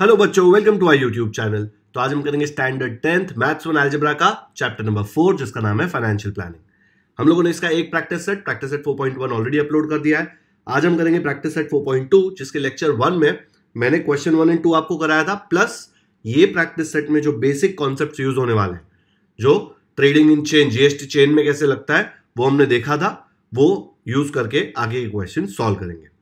Hello बच्चों welcome to I YouTube channel तो आज हम करेंगे standard tenth maths one algebra का चैप्टर नंबर फोर जिसका नाम है फाइनेंशियल प्लानिंग हम लोगों ने इसका एक practice set practice set 4.1 already upload कर दिया है आज हम करेंगे प्रैक्टिस सेट 4.2 जिसके लेक्चर वन में मैंने क्वेश्चन वन एंड टू आपको कराया था प्लस ये प्रैक्टिस सेट में जो बेसिक कॉन्सेप्ट यूज होने वाले हैं जो trading in chain GST chain में कैसे लगता है वो हमने देखा था वो यूज करके आगे के क्वेश्चन सॉल्व करेंगे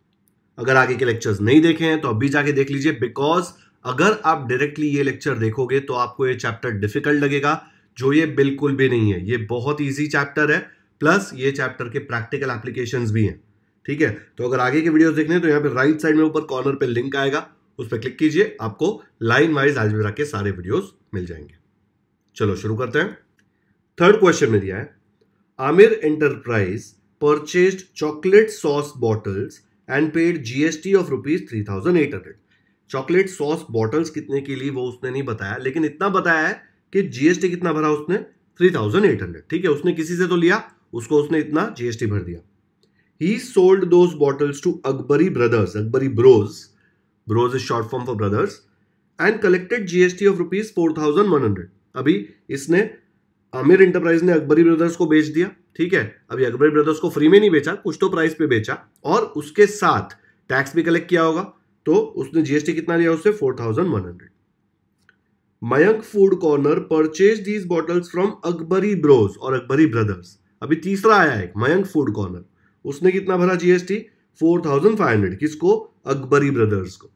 अगर आगे के लेक्चर्स नहीं देखे हैं तो अभी जाके देख लीजिए बिकॉज अगर आप डायरेक्टली ये लेक्चर देखोगे तो आपको ये चैप्टर डिफिकल्ट लगेगा जो ये बिल्कुल भी नहीं है ये बहुत ईजी चैप्टर है प्लस ये चैप्टर के प्रैक्टिकल एप्लीकेशन भी हैं ठीक है तो अगर आगे के वीडियोस देखने तो यहाँ पे राइट साइड में ऊपर कॉर्नर पे लिंक आएगा उस पर क्लिक कीजिए आपको लाइन वाइज भी के सारे वीडियोस मिल जाएंगे चलो शुरू करते हैं थर्ड क्वेश्चन में दिया है Aamir enterprise purchase chocolate sauce bottles and paid GST of rupees three thousand eight hundred chocolate sauce bottles कितने के लिए वो उसने नहीं बताया लेकिन इतना बताया है कि जीएसटी कितना भरा उसने थ्री थाउजेंड एट हंड्रेड ठीक है उसने किसी से तो लिया उसको उसने इतना जीएसटी भर दिया he sold those bottles to Akbari brothers Akbari bros bros is short form for brothers and collected GST of rupees four thousand one hundred अभी इसने आमिर इंटरप्राइज ने अकबरी ब्रदर्स को बेच दिया ठीक है अभी अकबरी ब्रदर्स को फ्री में नहीं बेचा कुछ तो प्राइस पे बेचा और उसके साथ टैक्स भी कलेक्ट किया होगा तो उसने जीएसटी कितना लिया उससे four thousand one hundred Mayank food corner purchase these bottles from Akbari bros और अकबरी ब्रदर्स अभी तीसरा आया है मयंक फूड कॉर्नर उसने कितना भरा GST four thousand five hundred किसको अकबरी ब्रदर्स को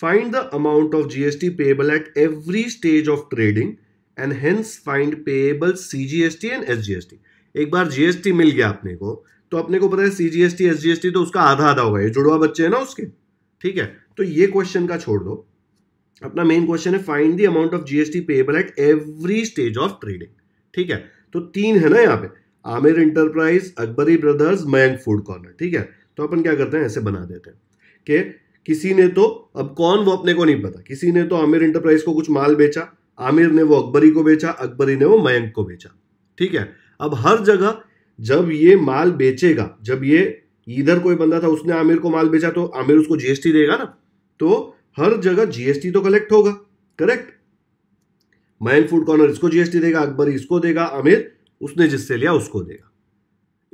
find the amount of GST payable at every stage of trading and hence find payable T and S S G T एक बार जी एस टी मिल गया अपने को तो अपने को पता है C G G S S T S T तो उसका आधा आधा होगा ये जुड़वा बच्चे हैं ना उसके ठीक है तो ये क्वेश्चन का छोड़ दो अपना मेन क्वेश्चन है find the amount of GST payable at every stage of trading ठीक है तो तीन है ना यहाँ पे Aamir enterprise Akbari brothers Mayank food corner ठीक है तो अपन क्या करते हैं ऐसे बना देते हैं कि किसी ने तो अब कौन वो अपने को नहीं पता किसी ने तो आमिर इंटरप्राइज को कुछ माल बेचा आमिर ने वो अकबरी e को बेचा अकबरी e ने वो मयंक को बेचा ठीक है अब हर जगह जब ये माल बेचेगा जब ये इधर कोई बंदा था उसने आमिर को माल बेचा तो आमिर उसको जीएसटी देगा ना तो हर जगह जीएसटी तो कलेक्ट होगा करेक्ट मैन फूड कॉर्नर इसको जीएसटी देगा अकबर इसको देगा आमिर उसने जिससे लिया उसको देगा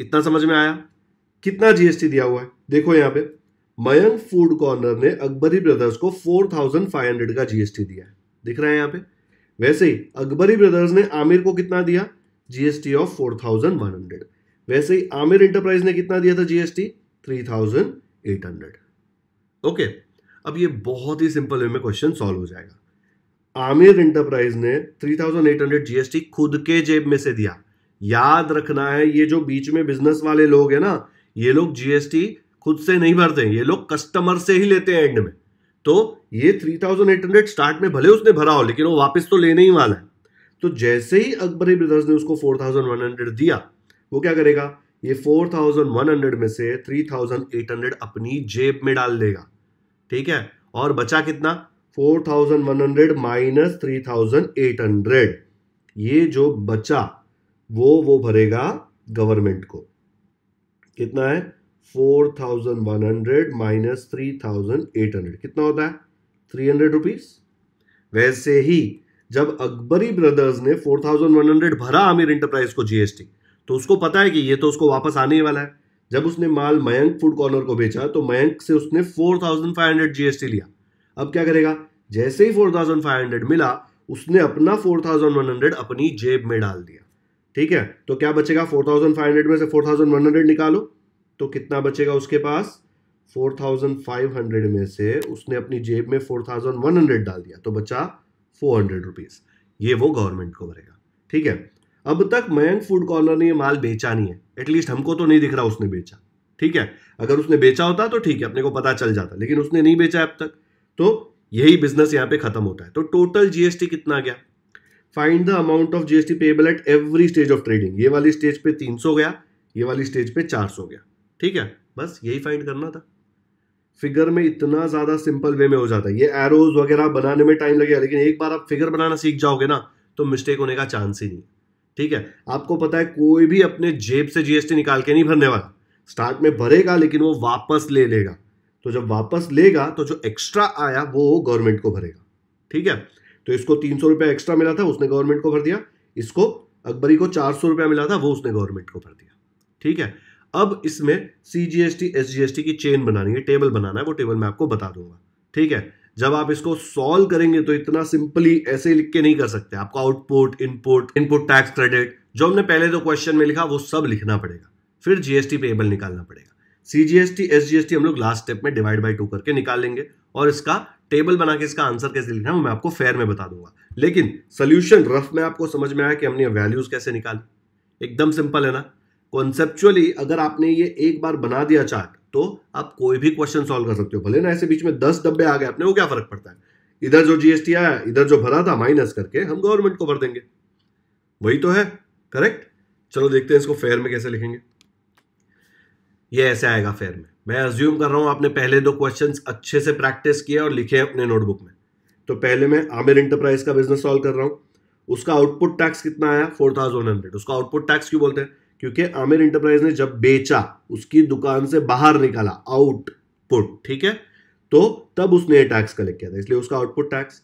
इतना समझ में आया कितना जीएसटी दिया हुआ है देखो यहाँ पे मयंक फूड कॉर्नर ने अकबरी ब्रदर्स को 4,500 का जीएसटी दिया है दिख रहा है यहाँ पे वैसे ही अकबरी ब्रदर्स ने आमिर को कितना दिया जीएसटी ऑफ 4,100 वैसे ही आमिर इंटरप्राइज ने कितना दिया था GST three thousand eight hundred okay अब ये बहुत ही सिंपल वे में क्वेश्चन सॉल्व हो जाएगा आमिर इंटरप्राइज ने three thousand eight hundred GST खुद के जेब में से दिया याद रखना है ये जो बीच में बिजनेस वाले लोग हैं ना ये लोग जीएसटी खुद से नहीं भरते ये लोग कस्टमर से ही लेते हैं एंड में तो ये three thousand eight hundred start में भले उसने भरा हो लेकिन वो वापस तो लेने ही वाला है तो जैसे ही अकबरी ब्रदर्स ने उसको फोर थाउजेंड वन हंड्रेड दिया वो क्या करेगा ये 4100 में से 3800 अपनी जेब में डाल देगा ठीक है और बचा कितना 4100 माइनस 3800 ये जो बचा वो वो भरेगा गवर्नमेंट को कितना है 4100 माइनस 3800 कितना होता है 300 रुपीस वैसे ही जब अकबरी ब्रदर्स ने 4100 भरा आमिर इंटरप्राइज को जीएसटी तो उसको पता है कि ये तो उसको वापस आने ही वाला है जब उसने माल मयंक फूड कॉर्नर को बेचा तो मयंक से उसने 4500 जीएसटी लिया अब क्या करेगा जैसे ही 4500 मिला उसने अपना 4100 अपनी जेब में डाल दिया ठीक है तो क्या बचेगा 4500 में से 4100 निकालो तो कितना बचेगा उसके पास 4500 में से उसने अपनी जेब में 4100 डाल दिया तो बचा हंड्रेड रुपीज ये वो गवर्नमेंट को भरेगा ठीक है अब तक मयंक फूड कॉर्नर ने ये माल बेचा नहीं है एटलीस्ट हमको तो नहीं दिख रहा उसने बेचा ठीक है अगर उसने बेचा होता तो ठीक है अपने को पता चल जाता लेकिन उसने नहीं बेचा अब तक तो यही बिजनेस यहां पे खत्म होता है तो टोटल जीएसटी कितना गया find the amount of GST payable at every stage of trading ये वाली स्टेज पे 300 गया ये वाली स्टेज पे 400 गया ठीक है बस यही फाइंड करना था फिगर में इतना ज़्यादा सिंपल वे में हो जाता है ये एरोज वगैरह बनाने में टाइम लगेगा लेकिन एक बार आप फिगर बनाना सीख जाओगे ना तो मिस्टेक होने का चांस ही नहीं है ठीक है आपको पता है कोई भी अपने जेब से जीएसटी निकाल के नहीं भरने वाला स्टार्ट में भरेगा लेकिन वो वापस ले लेगा तो जब वापस लेगा तो जो एक्स्ट्रा आया वो गवर्नमेंट को भरेगा ठीक है तो इसको तीन सौ रुपया एक्स्ट्रा मिला था उसने गवर्नमेंट को भर दिया इसको अकबरी को चार सौ रुपया मिला था वो उसने गवर्नमेंट को भर दिया ठीक है अब इसमें C G S T S G S T की चेन बनानी है टेबल बनाना है वो टेबल मैं आपको बता दूंगा ठीक है जब आप इसको सॉल्व करेंगे तो इतना सिंपली ऐसे लिख के नहीं कर सकते आपको output input input tax credit जो हमने पहले तो क्वेश्चन में लिखा वो सब लिखना पड़ेगा फिर जीएसटी पेबल निकालना पड़ेगा सीजीएसटी एसजीएसटी हम लोग लास्ट स्टेप में डिवाइड बाई टू करके निकाल लेंगे और इसका टेबल बना के इसका आंसर कैसे लिखना है वो मैं आपको फेयर में बता दूंगा लेकिन सोल्यूशन रफ में आपको समझ में आया कि हमने वैल्यूज कैसे निकाली एकदम सिंपल है ना कॉन्सेप्चुअली अगर आपने ये एक बार बना दिया चार्ट तो आप कोई भी क्वेश्चन सॉल्व कर सकते हो भले ना ऐसे बीच में दस डब्बे आ गए अपने वो क्या फर्क पड़ता है इधर जो जीएसटी आया इधर जो भरा था माइनस करके हम गवर्नमेंट को भर देंगे वही तो है करेक्ट चलो देखते हैं इसको फेयर में कैसे लिखेंगे ये ऐसे आएगा फेयर में मैं अज्यूम कर रहा हूं आपने पहले दो क्वेश्चंस अच्छे से प्रैक्टिस किए और लिखे अपने नोटबुक में तो पहले मैं आमिर इंटरप्राइज का बिजनेस सॉल्व कर रहा हूं उसका आउटपुट टैक्स कितना आया फोर थाउजेंड हंड्रेड उसका आउटपुट टैक्स क्यों बोलते हैं क्योंकि आमिर इंटरप्राइज ने जब बेचा उसकी दुकान से बाहर निकाला आउटपुट ठीक है तो तब उसने टैक्स कलेक्ट किया था इसलिए उसका आउटपुट टैक्स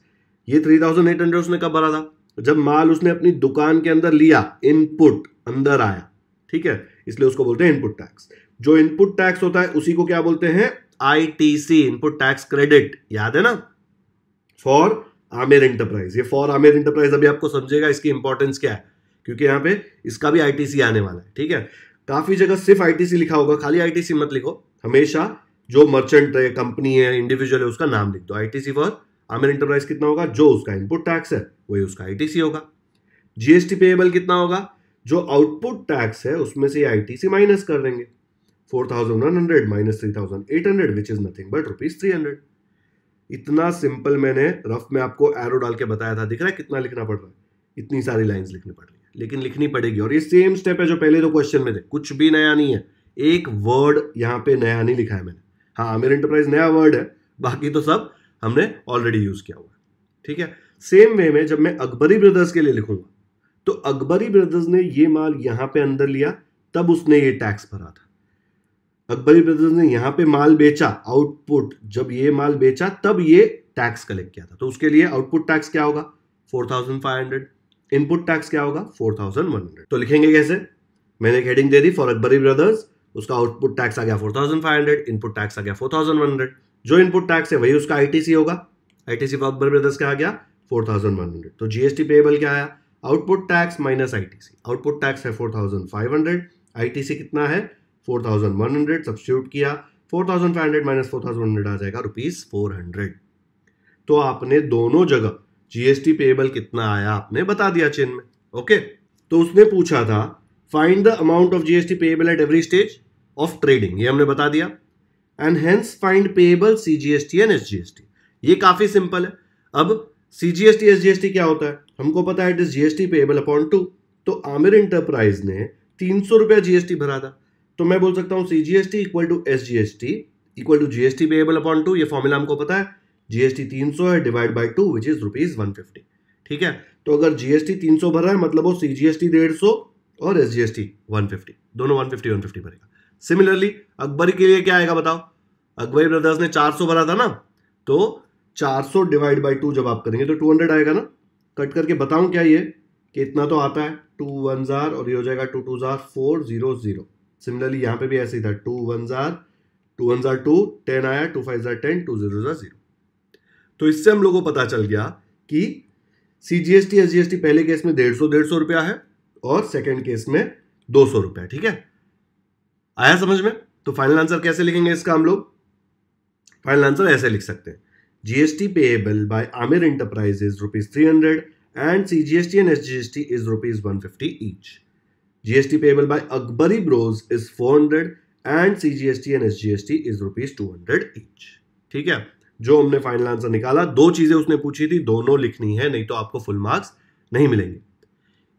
ये थ्री थाउजेंड एट हंड्रेड उसने कब भरा था जब माल उसने अपनी दुकान के अंदर लिया इनपुट अंदर आया ठीक है इसलिए उसको बोलते हैं इनपुट टैक्स जो इनपुट टैक्स होता है उसी को क्या बोलते हैं आईटीसी इनपुट टैक्स क्रेडिट याद है ना फॉर आमिर इंटरप्राइज ये फॉर आमिर इंटरप्राइज अभी आपको समझेगा इसकी इंपॉर्टेंस क्या है क्योंकि यहाँ पे इसका भी आईटीसी आने वाला है ठीक है काफ़ी जगह सिर्फ आईटीसी लिखा होगा खाली आईटीसी मत लिखो हमेशा जो मर्चेंट है कंपनी है इंडिविजुअल है उसका नाम लिख दो आईटीसी फॉर आमिर इंटरप्राइज कितना होगा जो उसका इनपुट टैक्स है वही उसका आईटीसी होगा जीएसटी पेएबल कितना होगा जो आउटपुट टैक्स है उसमें से आईटीसी माइनस कर देंगे four thousand one hundred minus three thousand eight hundred which is nothing but rupees three hundred इतना सिंपल मैंने रफ में आपको एरो डाल के बताया था दिख रहा है कितना लिखना पड़ रहा है इतनी सारी लाइंस लिखनी पड़ रही लेकिन लिखनी पड़ेगी और ये सेम स्टेप है जो पहले दो तो क्वेश्चन में थे कुछ भी नया नहीं है एक वर्ड यहाँ पे नया नहीं लिखा है मैंने हाँ आमिर इंटरप्राइज नया वर्ड है बाकी तो सब हमने ऑलरेडी यूज़ किया हुआ है ठीक है सेम वे में जब मैं अकबरी ब्रदर्स के लिए लिखूंगा तो अकबरी ब्रदर्स ने ये माल यहाँ पे अंदर लिया तब उसने ये टैक्स भरा था अकबरी ब्रदर्स ने यहाँ पे माल बेचा आउटपुट जब ये माल बेचा तब ये टैक्स कलेक्ट किया था तो उसके लिए आउटपुट टैक्स क्या होगा four thousand five hundred input tax क्या होगा फोर थाउजेंड वन हंड्रेड तो लिखेंगे कैसे मैंने एक हेडिंग दे दी फॉर अकबरी ब्रदर्स उसका आउटपुट टैक्स आ गया four thousand five hundred input tax आ गया फोर थाउजेंड वन हंड्रेड जो इनपुट टैक्स है वही उसका आईटीसी होगा आईटीसी फॉर अकबर ब्रदर्स क्या आ गया फोर थाउजेंड वन हंड्रेड तो जीएसटी पेबल क्या आया output tax minus ITC output tax है four thousand five hundred ITC कितना है four thousand one hundred substitute किया four thousand five hundred minus four thousand hundred आ जाएगा रुपीज़ फोर हंड्रेड तो आपने दोनों जगह जीएसटी पेएबल कितना आया आपने बता दिया चेन में ओके तो उसने पूछा था find the amount of GST payable at every stage of trading ये हमने बता दिया and hence find payable C G S T and S G S T ये काफी सिंपल है अब C G S T S G S T क्या होता है हमको पता है it is GST payable upon two तो आमिर इंटरप्राइज ने तीन सौ रुपया जीएसटी भरा था तो मैं बोल सकता हूँ C G S T equal to S G S T equal to GST payable upon two ये फॉर्मूला हमको पता है जीएसटी 300 है divide by two which is rupees one ठीक है तो अगर जीएसटी 300 भर रहा है मतलब वो सी जी एस टी डेढ़ सौ और S G S T one fifty दोनों वन फिफ्टी वन फिफ्टी भरेगा सिमिलरली अकबर के लिए क्या आएगा बताओ अकबर ब्रदर्स ने 400 भरा था ना तो 400 डिवाइड बाई टू जब आप करेंगे तो 200 आएगा ना कट करके बताऊं क्या ये कि इतना तो आता है टू वन जार और ये हो जाएगा टू टू जार फोर जीरो जीरो सिमिलरली यहाँ पे भी ऐसे ही था टू वन जार टू वन जार टू टेन आया टू फाइव जार टेन टू जीरो जार जीरो तो इससे हम लोगों को पता चल गया कि C G S T S G S T पहले केस में डेढ़ सौ डेढ़ सौ रुपया है और सेकेंड केस में दो सौ रुपया ठीक है आया समझ में तो फाइनल आंसर कैसे लिखेंगे इसका हम लोग फाइनल आंसर ऐसे लिख सकते हैं GST payable by Aamir enterprise is rupees three hundred and C G S T and S G S T is rupees one fifty each GST payable by Akbari bros is four hundred and C G S T and S G S T is rupees two hundred each ठीक है जो हमने final answer निकाला दो चीज़ें उसने पूछी थी दोनों लिखनी है नहीं तो आपको फुल मार्क्स नहीं मिलेंगे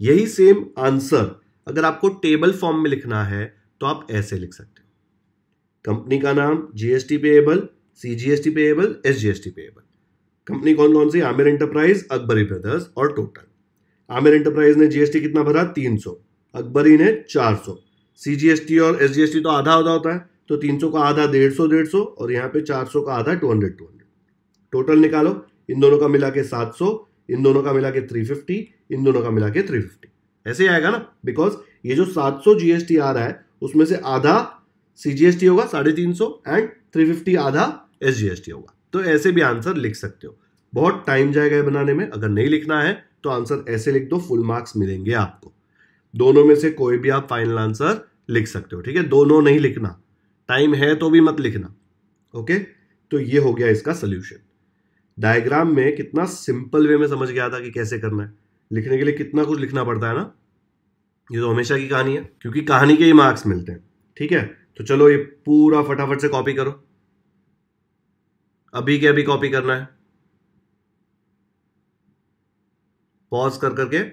यही सेम आंसर अगर आपको टेबल फॉर्म में लिखना है तो आप ऐसे लिख सकते हो कंपनी का नाम GST payable CGST payable SGST payable company कौन कौन सी आमिर एंटरप्राइज अकबरी ब्रदर्स और टोटल आमिर एंटरप्राइज ने जीएसटी कितना भरा 300 अकबरी ने 400 सीजीएसटी और एसजीएसटी तो आधा आधा होता है तो 300 का आधा डेढ़ सौ डेढ़ सौ और यहाँ पे 400 का आधा 200 200 टोटल निकालो इन दोनों का मिला के सात इन दोनों का मिला के थ्री इन दोनों का मिला के थ्री ऐसे आएगा ना बिकॉज ये जो सात जीएसटी आ रहा है उसमें से आधा सीजीएसटी होगा साढ़े तीन सौ एंड थ्री फिफ्टी आधा एसजीएसटी होगा तो ऐसे भी आंसर लिख सकते हो बहुत टाइम जाएगा बनाने में अगर नहीं लिखना है तो आंसर ऐसे लिख दो फुल मार्क्स मिलेंगे आपको दोनों में से कोई भी आप फाइनल आंसर लिख सकते हो ठीक है दोनों नहीं लिखना टाइम है तो भी मत लिखना ओके तो ये हो गया इसका सोल्यूशन डायग्राम में कितना सिंपल वे में समझ गया था कि कैसे करना है लिखने के लिए कितना कुछ लिखना पड़ता है ना ये तो हमेशा की कहानी है क्योंकि कहानी के ही मार्क्स मिलते हैं ठीक है तो चलो ये पूरा फटाफट से कॉपी करो अभी के अभी कॉपी करना है पॉज कर करके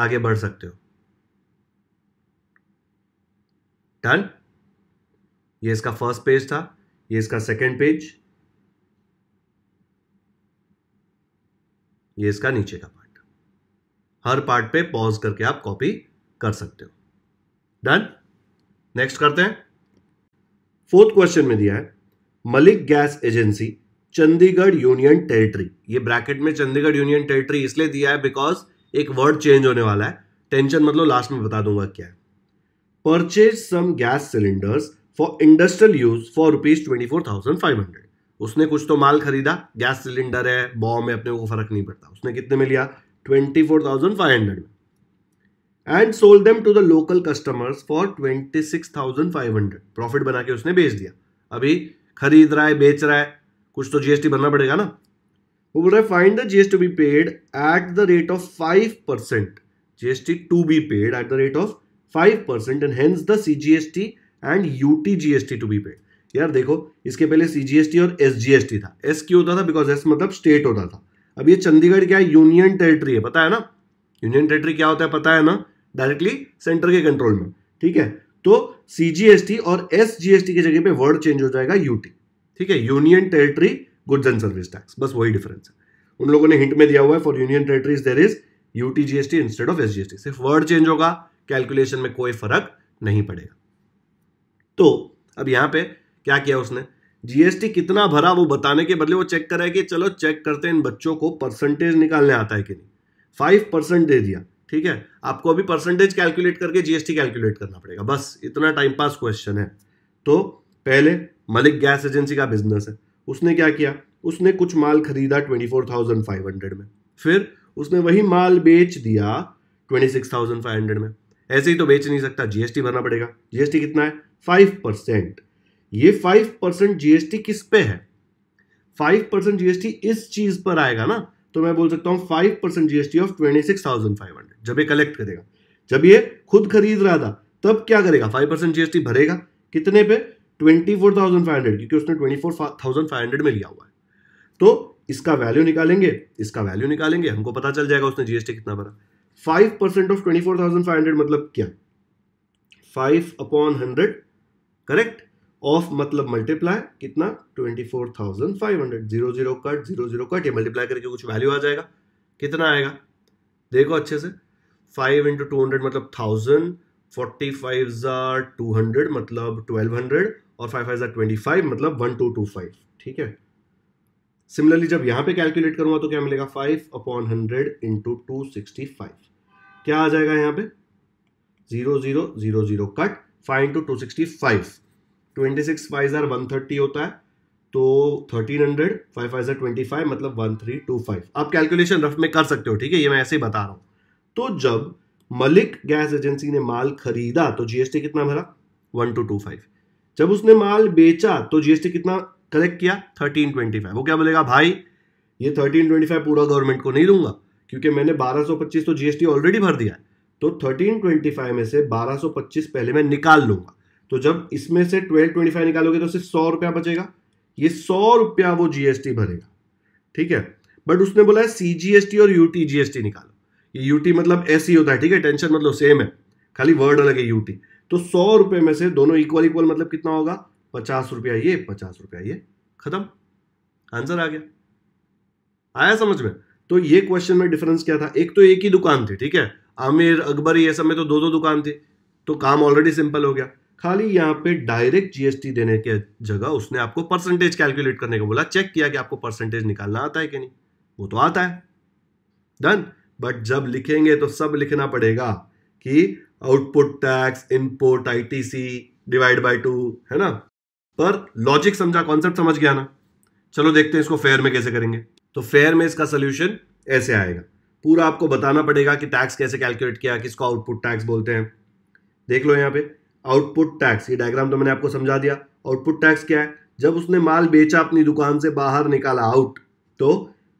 आगे बढ़ सकते हो डन ये इसका फर्स्ट पेज था ये इसका सेकेंड पेज ये इसका नीचे का पार्ट हर पार्ट पे पॉज करके आप कॉपी कर सकते हो डन नेक्स्ट करते हैं फोर्थ क्वेश्चन में दिया है Malik gas agency Chandigarh union territory ये ब्रैकेट में चंडीगढ़ यूनियन टेरिटरी इसलिए दिया है बिकॉज एक वर्ड चेंज होने वाला है टेंशन मतलब लास्ट में बता दूंगा क्या है purchase some gas cylinders for industrial use for rupees twenty four thousand five hundred उसने कुछ तो माल खरीदा गैस सिलेंडर है बॉम है अपने को फर्क नहीं पड़ता उसने कितने में लिया twenty four thousand five hundred में and sold them to the local customers for twenty six thousand five hundred profit बना के उसने बेच दिया अभी खरीद रहा है बेच रहा है कुछ तो जीएसटी भरना पड़ेगा ना वो बोल रहा है find the GST be paid at the rate of five percent GST to be paid at the rate of five percent and hence the C G S T and UT GST to be paid यार देखो इसके पहले CGST और SGST था S क्यों होता था because S मतलब स्टेट होता था अब ये चंडीगढ़ क्या है यूनियन टेरिटरी है पता है ना यूनियन टेरिटरी क्या होता है पता है ना डायरेक्टली सेंटर के कंट्रोल में ठीक है तो सीजीएसटी और एसजीएसटी की जगह पे वर्ड चेंज हो जाएगा यूटी ठीक है union territory goods and service tax बस वही डिफरेंस है उन लोगों ने हिंट में दिया हुआ है for union territories there is UT GST instead of SGST सिर्फ वर्ड चेंज होगा कैलकुलेशन में कोई फर्क नहीं पड़ेगा तो अब यहाँ पे क्या किया उसने जीएसटी कितना भरा वो बताने के बदले वो चेक करा है कि चलो चेक करते हैं इन बच्चों को परसेंटेज निकालने आता है कि नहीं फाइव परसेंट दे दिया ठीक है आपको अभी परसेंटेज कैलकुलेट करके जीएसटी कैलकुलेट करना पड़ेगा बस इतना टाइम पास क्वेश्चन है तो पहले मलिक गैस एजेंसी का बिजनेस है उसने क्या किया उसने कुछ माल खरीदा twenty four thousand five hundred में फिर उसने वही माल बेच दिया twenty six thousand five hundred में ऐसे ही तो बेच नहीं सकता जीएसटी भरना पड़ेगा जीएसटी कितना है फाइव परसेंट ये फाइव परसेंट जीएसटी किस पे है फाइव परसेंट जीएसटी इस चीज पर आएगा ना तो मैं बोल सकता हूं five percent GST of twenty six thousand five hundred जब ये कलेक्ट करेगा जब ये खुद खरीद रहा था तब क्या करेगा फाइव परसेंट जीएसटी भरेगा कितने पे twenty four thousand five hundred क्योंकि उसने twenty four thousand five hundred में लिया हुआ है तो इसका वैल्यू निकालेंगे इसका वैल्यू निकालेंगे हमको पता चल जाएगा उसने जीएसटी कितना भरा five percent of twenty four thousand five hundred मतलब क्या five upon hundred correct of मतलब मल्टीप्लाई कितना twenty four thousand five hundred zero zero cut zero zero cut ये मल्टीप्लाई करके कुछ वैल्यू आ जाएगा कितना आएगा देखो अच्छे से फाइव इंटू टू हंड्रेड मतलब थाउजेंड फोर्टी फाइव ज़ार टू हंड्रेड मतलब ट्वेल्व हंड्रेड और फाइव फाइव ज़ार ट्वेंटी फाइव मतलब वन टू टू फाइव ठीक है सिमिलरली जब यहाँ पे कैलकुलेट करूंगा तो क्या मिलेगा five upon hundred into two sixty five क्या आ जाएगा यहाँ पे zero zero zero zero cut five into two sixty five twenty six five हजार वन थर्टी होता है तो thirteen hundred five five twenty five मतलब वन थ्री टू फाइव आप कैलकुलेशन रफ में कर सकते हो ठीक है ये मैं ऐसे ही बता रहा हूं तो जब मलिक गैस एजेंसी ने माल खरीदा तो जीएसटी कितना भरा वन टू टू फाइव जब उसने माल बेचा तो जीएसटी कितना कलेक्ट किया थर्टीन ट्वेंटी फाइव वो क्या बोलेगा भाई ये थर्टीन ट्वेंटी फाइव पूरा गवर्नमेंट को नहीं दूंगा क्योंकि मैंने बारह सौ पच्चीस तो जीएसटी ऑलरेडी भर दिया है तो 1325 में से 1225 पहले मैं निकाल लूंगा तो जब इसमें से 1225 निकालोगे तो सिर्फ सौ रुपया बचेगा ये सौ रुपया वो जीएसटी भरेगा ठीक है बट उसने बोला है सीजीएसटी और यूटी जीएसटी निकालो ये यूटी मतलब ऐसे ही होता है ठीक है टेंशन मतलब सेम है खाली वर्ड अलग है यूटी तो सौ रुपए में से दोनों इक्वल इक्वल मतलब कितना होगा पचास रुपया ये पचास रुपया ये खत्म आंसर आ गया आया समझ में तो ये क्वेश्चन में डिफरेंस क्या था एक तो एक ही दुकान थी ठीक है आमिर अकबर ये सब में तो दो दो दुकान थी तो काम ऑलरेडी सिंपल हो गया खाली यहाँ पे डायरेक्ट जीएसटी देने के जगह उसने आपको परसेंटेज कैलकुलेट करने को बोला चेक किया कि आपको परसेंटेज निकालना आता है कि नहीं वो तो आता है डन बट जब लिखेंगे तो सब लिखना पड़ेगा कि output tax input ITC divide by two है ना पर लॉजिक समझा कॉन्सेप्ट समझ गया ना चलो देखते हैं इसको फेयर में कैसे करेंगे तो फेयर में इसका सोल्यूशन ऐसे आएगा पूरा आपको बताना पड़ेगा कि टैक्स कैसे कैलकुलेट किया किसको आउटपुट टैक्स बोलते हैं देख लो यहाँ पे आउटपुट टैक्स ये डायग्राम तो मैंने आपको समझा दिया आउटपुट टैक्स क्या है जब उसने माल बेचा अपनी दुकान से बाहर निकाला आउट तो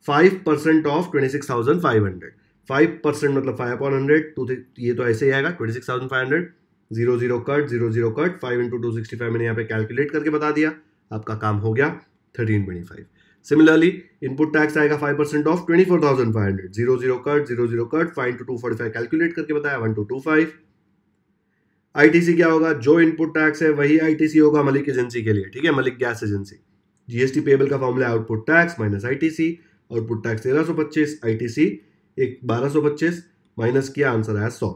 five percent of twenty six thousand five hundred five percent मतलब फाइव अपॉन हंड्रेड टू ये तो ऐसे ही आएगा twenty six thousand five hundred zero zero cut zero zero cut five into two sixty five मैंने यहाँ पे कैलकुलेट करके बता दिया आपका काम हो गया thirteen twenty five similarly input tax आएगा five percent of twenty four thousand five hundred zero zero cut zero zero cut five two two forty five calculate करके बताया one two two five ITC क्या होगा जो input tax है वही ITC होगा Malik agency के लिए ठीक है Malik gas agency GST payable का फॉर्मूला है output tax minus ITC output tax तेरह सौ पच्चीस आईटीसी एक बारह सौ पच्चीस माइनस किया आंसर आया सौ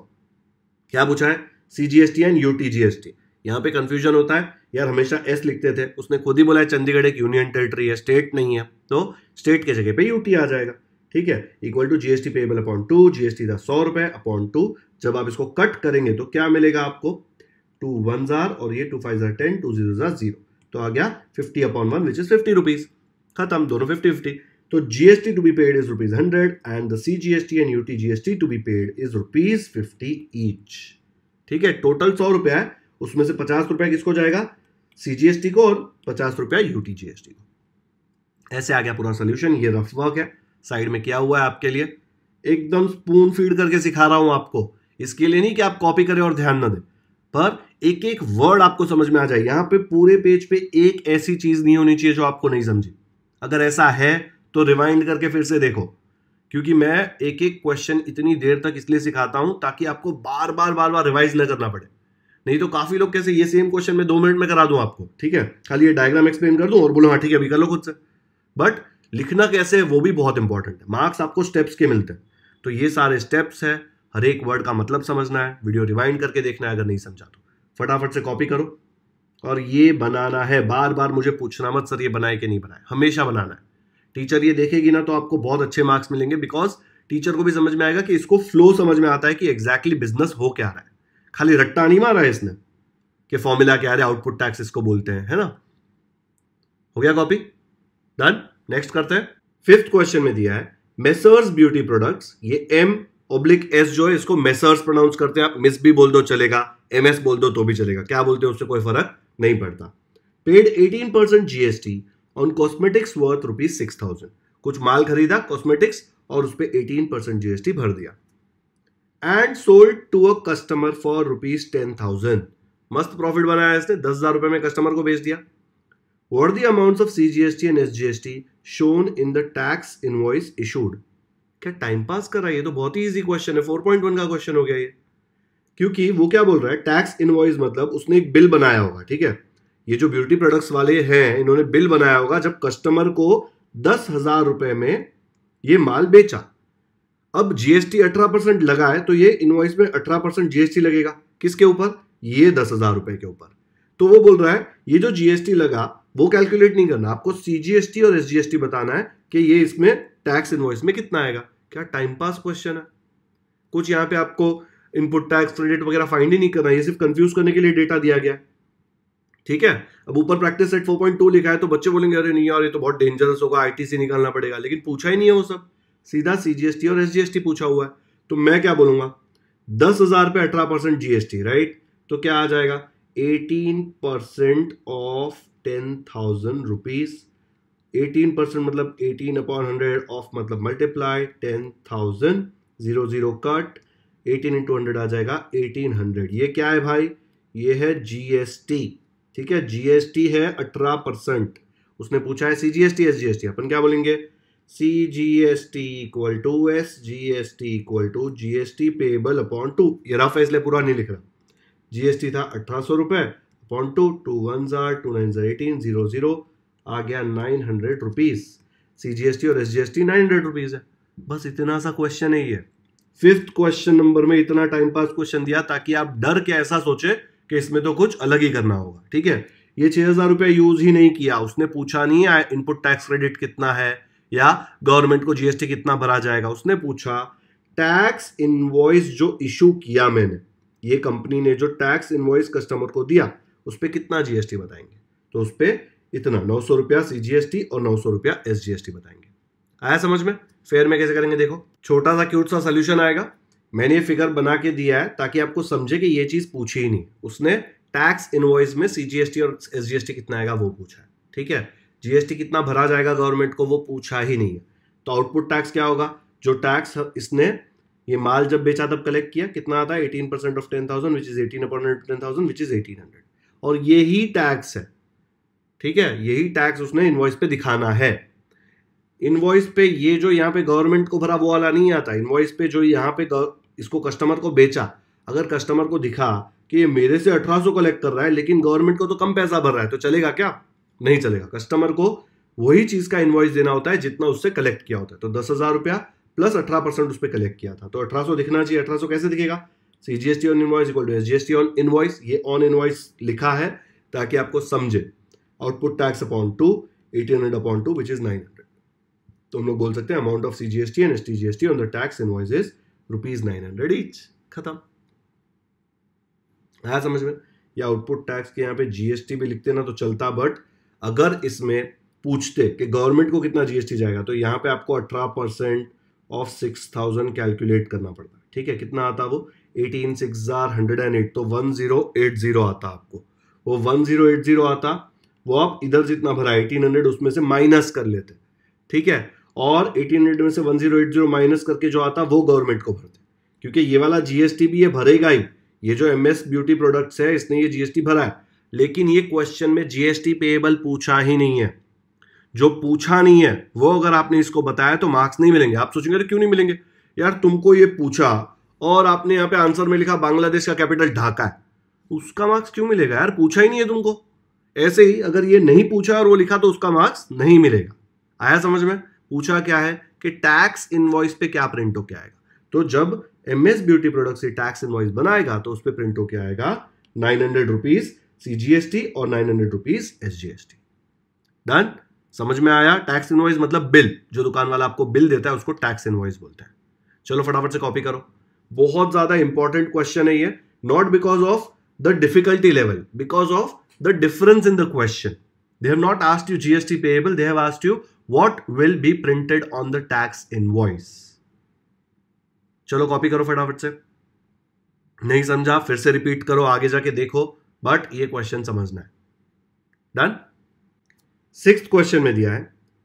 क्या पूछा है C G S T and UT GST यहाँ पे कंफ्यूजन होता है यार हमेशा एस लिखते थे उसने खुद ही बोला है चंडीगढ़ एक यूनियन टेरिटरी है स्टेट नहीं है तो स्टेट के जगह पे यूटी आ जाएगा ठीक है equal to GST payable upon two GST था सौ रुपए अपॉन टू जब आप इसको कट करेंगे तो क्या मिलेगा आपको टू वन जार और ये टू फाइव जार टेन टू जीरो जार जीरो तो आ गया fifty upon one which is fifty rupees खत्म दोनों फिफ्टी फिफ्टी तो GST to be paid is rupees hundred and the C GST and UT GST to be paid is rupees fifty each ठीक है total सौ रुपया है उसमें से पचास रुपया किसको जाएगा सी को और पचास रुपया यूटीजीएसटी को ऐसे आ गया पूरा सोल्यूशन ये रफ वर्क है साइड में क्या हुआ है आपके लिए एकदम स्पून फीड करके सिखा रहा हूं आपको इसके लिए नहीं कि आप कॉपी करें और ध्यान ना दें पर एक एक वर्ड आपको समझ में आ जाए यहां पे पूरे पेज पे एक ऐसी चीज नहीं होनी चाहिए जो आपको नहीं समझी अगर ऐसा है तो रिवाइंड करके फिर से देखो क्योंकि मैं एक एक क्वेश्चन इतनी देर तक इसलिए सिखाता हूं ताकि आपको बार बार बार बार रिवाइज न करना पड़े नहीं तो काफी लोग कैसे ये सेम क्वेश्चन मैं दो मिनट में करा दूं आपको ठीक है खाली ये डायग्राम एक्सप्लेन कर दूं और बोलो हाँ ठीक है अभी कर लो खुद से बट लिखना कैसे है वो भी बहुत इंपॉर्टेंट है मार्क्स आपको स्टेप्स के मिलते हैं तो ये सारे स्टेप्स है हर एक वर्ड का मतलब समझना है वीडियो रिवाइंड करके देखना है अगर नहीं समझा तो फटाफट से कॉपी करो और ये बनाना है बार बार मुझे पूछना मत सर ये बनाए कि नहीं बनाए हमेशा बनाना है टीचर ये देखेगी ना तो आपको बहुत अच्छे मार्क्स मिलेंगे बिकॉज टीचर को भी समझ में आएगा कि इसको फ्लो समझ में आता है कि एग्जैक्टली exactly बिजनेस हो क्या रहा है खाली रट्टा नहीं मारा है इसने कि फॉर्मूला क्या है आउटपुट टैक्स इसको बोलते हैं है ना हो गया कॉपी डन नेक्स्ट करते हैं फिफ्थ क्वेश्चन में दिया है मेसर्स ब्यूटी प्रोडक्ट्स ये एम ओब्लिक एस जो है इसको मेसर्स प्रोनाउंस करते हैं आप मिस भी बोल दो चलेगा एम एस बोल दो तो भी चलेगा क्या बोलते हैं उससे कोई फर्क नहीं पड़ता paid 18 percent GST on cosmetics worth rupees six thousand कुछ माल खरीदा कॉस्मेटिक्स और उस पर एटीन परसेंट जीएसटी भर दिया and sold to a customer for rupees ten thousand मस्त प्रॉफिट बनाया इसने दस हजार रुपए में कस्टमर को बेच दिया what the amount of C G S T and S G S T shown in the tax invoice issued क्या टाइम पास कर रहा है ये तो बहुत ही ईजी क्वेश्चन है फोर पॉइंट वन का क्वेश्चन हो गया ये क्योंकि वो क्या बोल रहा है टैक्स वॉइस मतलब उसने एक बिल बनाया होगा ठीक है ये जो ब्यूटी प्रोडक्ट्स वाले हैं इन्होंने बिल बनाया होगा जब कस्टमर को दस हजार रुपए में ये माल बेचा अब जीएसटी अठारह परसेंट लगा है तो ये इनवॉइस में अठारह परसेंट जीएसटी लगेगा किसके ऊपर ये दस हजार रुपए के ऊपर तो वो बोल रहा है ये जो जीएसटी लगा वो कैलकुलेट नहीं करना आपको सीजीएसटी और एसजीएसटी बताना है कि ये इसमें टैक्स इनवॉइस में कितना आएगा क्या टाइम पास क्वेश्चन है कुछ यहां पर आपको इनपुट टैक्स क्रेडिट वगैरह फाइंड ही नहीं करना ये सिर्फ कंफ्यूज करने के लिए डेटा दिया गया ठीक है अब ऊपर प्रैक्टिस सेट 4.2 लिखा है तो बच्चे बोलेंगे अरे नहीं यार ये तो बहुत डेंजरस होगा आईटीसी निकालना पड़ेगा लेकिन पूछा ही नहीं है वो सब सीधा सीजीएसटी और एसजीएसटी पूछा हुआ है तो मैं क्या बोलूंगा दस हजार पे अठारह परसेंट जीएसटी राइट तो क्या आ जाएगा eighteen percent of ten thousand rupees eighteen percent मतलब एटीन अपॉन हंड्रेड ऑफ मतलब multiply ten thousand zero zero cut eighteen into hundred आ जाएगा एटीन हंड्रेड ये क्या है भाई ये है जीएसटी ठीक है जीएसटी है अठारह परसेंट उसने पूछा है सीजीएसटी एसजीएसटी अपन क्या बोलेंगे C G S T equal to S G S T equal to G S T payable upon two ये रफ है इसलिए पूरा नहीं लिख रहा जी एस टी था अठारह सौ रुपये अपॉन टू टू वन ज़ार टू नाइन ज़ार एटीन ज़ीरो ज़ीरो आ गया nine hundred rupees C G S T और S G S T nine hundred rupees है बस इतना सा क्वेश्चन है ये फिफ्थ क्वेश्चन नंबर में इतना टाइम पास क्वेश्चन दिया ताकि आप डर के ऐसा सोचे कि इसमें तो कुछ अलग ही करना होगा ठीक है ये छह हज़ार रुपया यूज़ ही नहीं किया उसने पूछा नहीं है इनपुट टैक्स क्रेडिट कितना है या गवर्नमेंट को जीएसटी कितना भरा जाएगा उसने पूछा टैक्स इनवॉइस जो इशू किया मैंने ये कंपनी ने जो टैक्स इनवॉइस कस्टमर को दिया उस पर कितना जीएसटी बताएंगे तो उस पर इतना नौ सौ रुपया सीजीएसटी और नौ सौ रुपया एसजीएसटी बताएंगे आया समझ में फेयर में कैसे करेंगे देखो छोटा सा क्यूट सा सोल्यूशन आएगा मैंने ये फिगर बना के दिया है ताकि आपको समझे कि ये चीज़ पूछी ही नहीं उसने टैक्स इनवॉइस में सीजीएसटी और एसजीएसटी कितना आएगा वो पूछा है ठीक है जीएसटी कितना भरा जाएगा गवर्नमेंट को वो पूछा ही नहीं है तो आउटपुट टैक्स क्या होगा जो टैक्स इसने ये माल जब बेचा तब कलेक्ट किया कितना आता है eighteen percent of ten thousand which is eighteen upon ten thousand which is eighteen hundred और यही टैक्स है ठीक है यही टैक्स उसने इन्वॉइस पे दिखाना है इन्वॉइस पे ये जो यहाँ पे गवर्नमेंट को भरा वो वाला नहीं आता इन्वॉइस पे जो यहाँ पे इसको कस्टमर को बेचा अगर कस्टमर को दिखा कि ये मेरे से अठारह कलेक्ट कर रहा है लेकिन गवर्नमेंट को तो कम पैसा भर रहा है तो चलेगा क्या नहीं चलेगा कस्टमर को वही चीज़ का इन्वॉइस देना होता है जितना उससे कलेक्ट किया होता है तो दस हज़ार रुपया प्लस अठारह परसेंट उस पर कलेक्ट किया था तो अठारह सौ दिखना चाहिए अठारह सौ कैसे दिखेगा C G S T on invoice equal to S G S T on invoice ये ऑन इन्वॉइस लिखा है ताकि आपको समझे output tax upon two eighteen hundred upon two which is nine hundred तो हम लोग बोल सकते हैं amount of C G S T and S T G S T on the tax invoice is rupees nine hundred each खत्म आया समझ में या आउटपुट टैक्स के यहाँ पे जीएसटी भी लिखते ना तो चलता बट अगर इसमें पूछते कि गवर्नमेंट को कितना जीएसटी जाएगा तो यहाँ पे आपको अठारह percent of six thousand calculate करना पड़ता है ठीक है कितना आता वो एटीन सिक्स हजार हंड्रेड एंड एट तो वन जीरो एट जीरो आता आपको वो वन जीरो एट जीरो आता वो आप इधर जितना भरा एटीन हंड्रेड उसमें से माइनस कर लेते ठीक है और एटीन हंड्रेड में से one zero eight zero minus करके जो आता वो गवर्नमेंट को भरते क्योंकि ये वाला जीएसटी भी ये भरेगा ही ये जो एम एस ब्यूटी प्रोडक्ट्स है इसने ये जीएसटी भरा है लेकिन ये क्वेश्चन में जीएसटी पेएबल पूछा ही नहीं है जो पूछा नहीं है वो अगर आपने इसको बताया तो मार्क्स नहीं मिलेंगे आप सोचेंगे क्यों नहीं मिलेंगे यार तुमको ये पूछा और आपने यहां पे आंसर में लिखा बांग्लादेश का कैपिटल ढाका है उसका मार्क्स क्यों मिलेगा यार पूछा ही नहीं है तुमको ऐसे ही अगर ये नहीं पूछा और वो लिखा तो उसका मार्क्स नहीं मिलेगा आया समझ में पूछा क्या है कि टैक्स इनवॉइस पे क्या प्रिंट होके आएगा तो जब एम एस ब्यूटी प्रोडक्ट से टैक्स इनवॉइस बनाएगा तो उस पर प्रिंट होके आएगा नाइन हंड्रेड रुपीज़ सीजीएसटी और nine hundred rupees S SGST done समझ में आया टैक्स इनवॉइस मतलब बिल जो दुकान वाला आपको बिल देता है उसको टैक्स इनवॉइस बोलता है चलो फटाफट से कॉपी करो बहुत ज्यादा इंपॉर्टेंट क्वेश्चन है ये not because of the difficulty level because of the difference in the question they have not asked you GST payable they have asked you what will be printed on the tax invoice चलो copy करो फटाफट से नहीं समझा फिर से repeat करो आगे जाके देखो बट ये क्वेश्चन समझना है डन सिक्स क्वेश्चन में दिया है